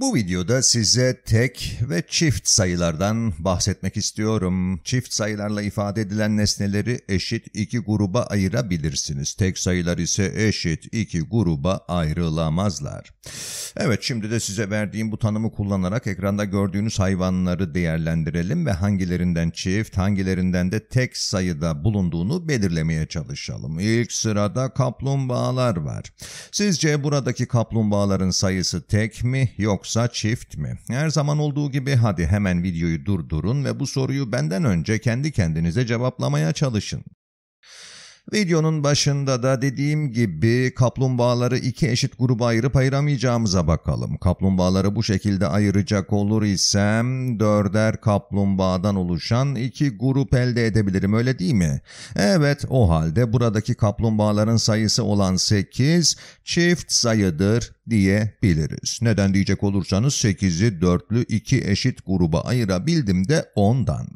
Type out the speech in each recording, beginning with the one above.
Bu videoda size tek ve çift sayılardan bahsetmek istiyorum. Çift sayılarla ifade edilen nesneleri eşit iki gruba ayırabilirsiniz. Tek sayılar ise eşit iki gruba ayrılamazlar. Evet şimdi de size verdiğim bu tanımı kullanarak ekranda gördüğünüz hayvanları değerlendirelim ve hangilerinden çift, hangilerinden de tek sayıda bulunduğunu belirlemeye çalışalım. İlk sırada kaplumbağalar var. Sizce buradaki kaplumbağaların sayısı tek mi yoksa yoksa çift mi? Her zaman olduğu gibi hadi hemen videoyu durdurun ve bu soruyu benden önce kendi kendinize cevaplamaya çalışın. Videonun başında da dediğim gibi kaplumbağaları iki eşit gruba ayırıp ayıramayacağımıza bakalım. Kaplumbağaları bu şekilde ayıracak olur isem dörder kaplumbağadan oluşan iki grup elde edebilirim öyle değil mi? Evet o halde buradaki kaplumbağaların sayısı olan 8 çift sayıdır diyebiliriz. Neden diyecek olursanız 8'i dörtlü iki eşit gruba ayırabildim de ondan.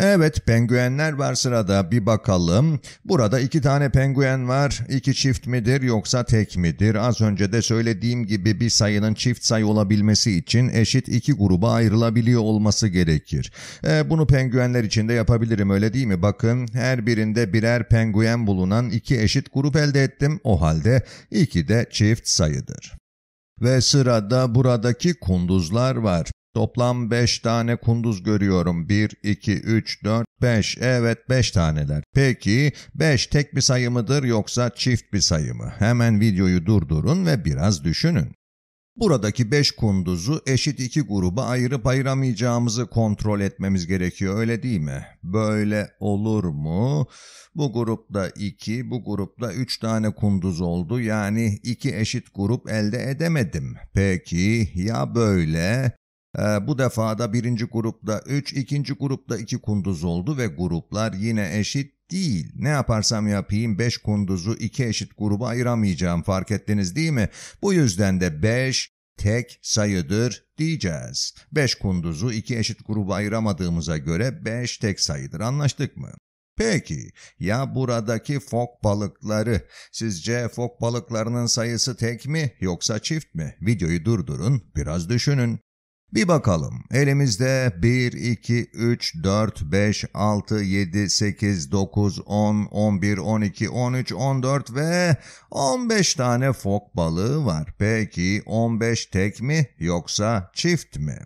Evet penguenler var sırada bir bakalım. Burada iki tane penguen var. İki çift midir yoksa tek midir? Az önce de söylediğim gibi bir sayının çift sayı olabilmesi için eşit iki gruba ayrılabiliyor olması gerekir. E, bunu penguenler için de yapabilirim öyle değil mi? Bakın her birinde birer penguen bulunan iki eşit grup elde ettim. O halde iki de çift sayıdır. Ve sırada buradaki kunduzlar var. Toplam beş tane kunduz görüyorum. Bir, iki, üç, dört, beş. Evet beş taneler. Peki beş tek bir sayı mıdır yoksa çift bir sayı mı? Hemen videoyu durdurun ve biraz düşünün. Buradaki beş kunduzu eşit iki gruba ayırıp ayıramayacağımızı kontrol etmemiz gerekiyor öyle değil mi? Böyle olur mu? Bu grupta iki, bu grupta üç tane kunduz oldu yani iki eşit grup elde edemedim. Peki ya böyle? Ee, bu defada birinci grupta 3, ikinci grupta 2 iki kunduz oldu ve gruplar yine eşit değil. Ne yaparsam yapayım 5 kunduzu 2 eşit gruba ayıramayacağım fark ettiniz değil mi? Bu yüzden de 5 tek sayıdır diyeceğiz. 5 kunduzu 2 eşit gruba ayıramadığımıza göre 5 tek sayıdır anlaştık mı? Peki ya buradaki fok balıkları? Sizce fok balıklarının sayısı tek mi yoksa çift mi? Videoyu durdurun biraz düşünün. Bir bakalım elimizde 1, 2, 3, 4, 5, 6, 7, 8, 9, 10, 11, 12, 13, 14 ve 15 tane fok balığı var. Peki 15 tek mi yoksa çift mi?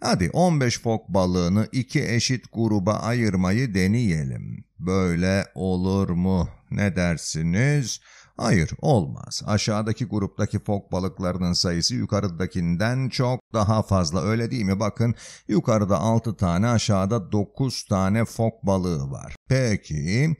Hadi 15 fok balığını iki eşit gruba ayırmayı deneyelim. Böyle olur mu? Ne dersiniz? Hayır olmaz. Aşağıdaki gruptaki fok balıklarının sayısı yukarıdakinden çok daha fazla öyle değil mi? Bakın yukarıda 6 tane aşağıda 9 tane fok balığı var. Peki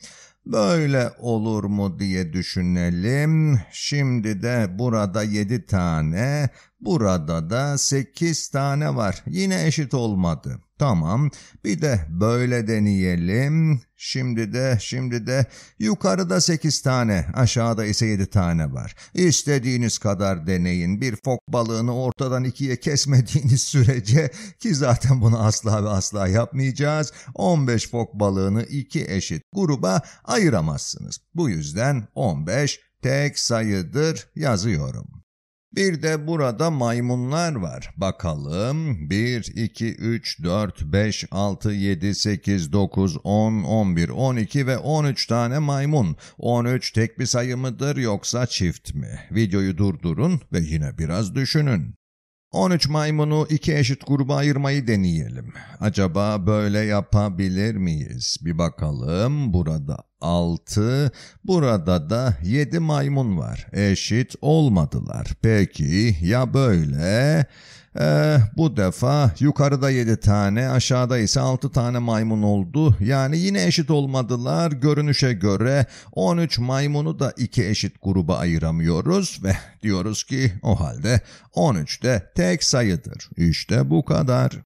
böyle olur mu diye düşünelim. Şimdi de burada 7 tane burada da 8 tane var. Yine eşit olmadı. Tamam bir de böyle deneyelim. Şimdi de şimdi de yukarıda sekiz tane aşağıda ise yedi tane var. İstediğiniz kadar deneyin. Bir fok balığını ortadan ikiye kesmediğiniz sürece ki zaten bunu asla ve asla yapmayacağız. 15 fok balığını iki eşit gruba ayıramazsınız. Bu yüzden 15 tek sayıdır yazıyorum. Bir de burada maymunlar var. Bakalım 1, 2, 3, 4, 5, 6, 7, 8, 9, 10, 11, 12 ve 13 tane maymun. 13 tek bir sayı mıdır yoksa çift mi? Videoyu durdurun ve yine biraz düşünün. 13 maymunu iki eşit gruba ayırmayı deneyelim. Acaba böyle yapabilir miyiz? Bir bakalım burada 6. Burada da 7 maymun var. Eşit olmadılar. Peki ya böyle? Ee, bu defa yukarıda 7 tane, aşağıda ise 6 tane maymun oldu. Yani yine eşit olmadılar. Görünüşe göre 13 maymunu da 2 eşit gruba ayıramıyoruz ve diyoruz ki o halde 13 de tek sayıdır. İşte bu kadar.